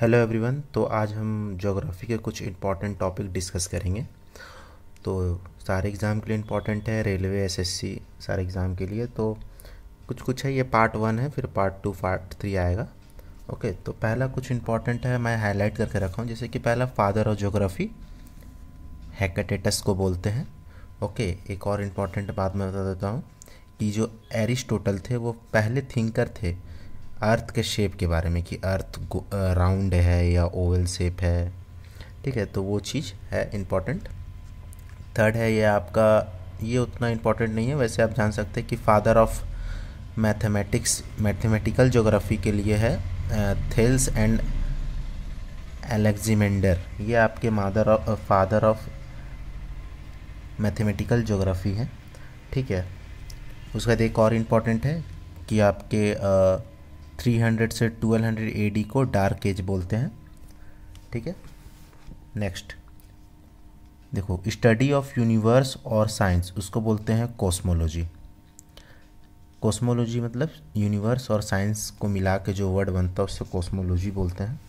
hello everyone तो आज हम जोग्राफ़ी के कुछ इम्पॉर्टेंट टॉपिक डिस्कस करेंगे तो सारे एग्ज़ाम के लिए इम्पॉर्टेंट है रेलवे एसएससी सारे एग्ज़ाम के लिए तो कुछ कुछ है ये पार्ट वन है फिर पार्ट टू पार्ट थ्री आएगा ओके तो पहला कुछ इम्पॉर्टेंट है मैं हाईलाइट करके रखा हूँ जैसे कि पहला फादर ऑफ जोग्राफ़ी हैकेटेटस को बोलते हैं ओके एक और इम्पॉर्टेंट बात मैं बता देता हूँ कि जो एरिस्टोटल थे वो पहले थिंकर थे अर्थ के शेप के बारे में कि अर्थ राउंड है या ओवल शेप है ठीक है तो वो चीज़ है इम्पॉर्टेंट थर्ड है ये आपका ये उतना इम्पॉर्टेंट नहीं है वैसे आप जान सकते हैं कि father of mathematics mathematical geography के लिए है थेल्स एंड एलेक्जीमेंडर ये आपके mother of father of mathematical geography है ठीक है उसके बाद एक और इम्पॉर्टेंट है कि आपके 300 से 1200 एडी को डार्क एज बोलते हैं ठीक है नेक्स्ट देखो स्टडी ऑफ यूनिवर्स और साइंस उसको बोलते हैं कॉस्मोलॉजी कॉस्मोलॉजी मतलब यूनिवर्स और साइंस को मिला के जो वर्ड बनता है उससे कॉस्मोलॉजी बोलते हैं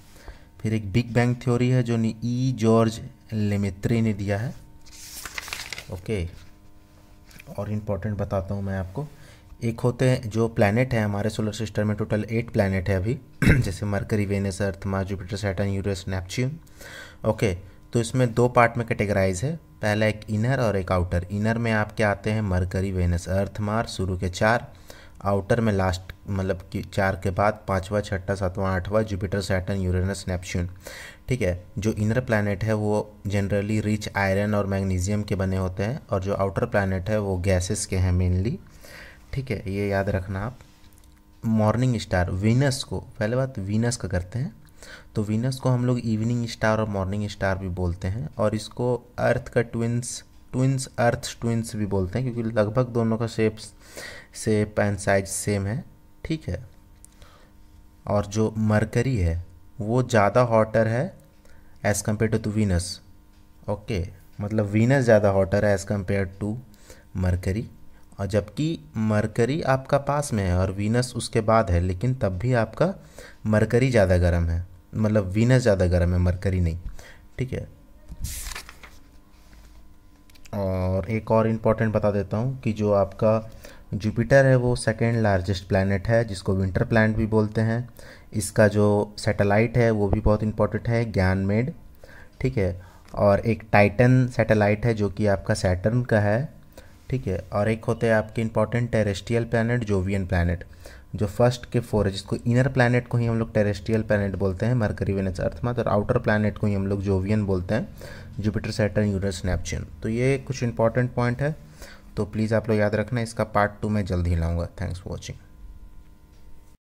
फिर एक बिग बैंग थ्योरी है जो ई जॉर्ज लेमेत्री ने दिया है ओके और इम्पोर्टेंट बताता हूँ मैं आपको एक होते हैं जो प्लानट हैं हमारे सोलर सिस्टम में टोटल एट प्लानट है अभी जैसे Mercury Venus Earth Mars Jupiter Saturn Uranus Neptune okay तो इसमें दो पार्ट में कैटेगराइज है पहला एक इनर और एक आउटर इनर में आपके आते हैं मरकरी वेनस अर्थ मार शुरू के चार आउटर में लास्ट मतलब कि चार के बाद पाँचवा छठा सातवां आठवां जुपिटर सैटन यूरेनस नेपच्यून ठीक है जो इनर प्लानट है वो जनरली रिच आयरन और मैग्नीशियम के बने होते हैं और जो आउटर प्लानट है वो गैसेस के हैं मेनली ठीक है ये याद रखना आप मॉर्निंग स्टार वीनस को पहले बात वीनस का करते हैं तो वीनस को हम लोग इवनिंग स्टार और मॉर्निंग स्टार भी बोलते हैं और इसको अर्थ का ट्विंस ट्विंस अर्थ ट्विंस भी बोलते हैं क्योंकि लगभग दोनों का shapes shape and size same है ठीक है और जो मरकरी है वो ज़्यादा हॉटर है as compare to Venus okay मतलब वीनस ज़्यादा हॉटर है एज़ कम्पेयर टू मरकरी और जबकि मरकरी आपका पास में है और वीनस उसके बाद है लेकिन तब भी आपका मरकरी ज़्यादा गर्म है मतलब वीनस ज़्यादा गर्म है मरकरी नहीं ठीक है और एक और इम्पॉर्टेंट बता देता हूँ कि जो आपका जुपिटर है वो सेकेंड लार्जेस्ट प्लानट है जिसको विंटर प्लानट भी बोलते हैं इसका जो सैटेलाइट है वो भी बहुत इम्पॉर्टेंट है मेड ठीक है और एक टाइटन सैटेलाइट है जो कि आपका सैटर्न का है ठीक है और एक होते हैं आपके important terrestrial planet Jovian planet जो फर्स्ट के फोर है जिसको इनर प्लानट को ही हम लोग टेरेस्ट्रियल प्लानट बोलते हैं मरकरी वेनस अर्थमात और आउटर प्लानट को ही हम लोग जोवियन बोलते हैं जुपिटर सैटर्न यूरस नेपच्यून तो ये कुछ इंपॉर्टेंट पॉइंट है तो प्लीज़ आप लोग याद रखना इसका पार्ट टू मैं जल्द ही लाऊंगा थैंक्स फॉर वॉचिंग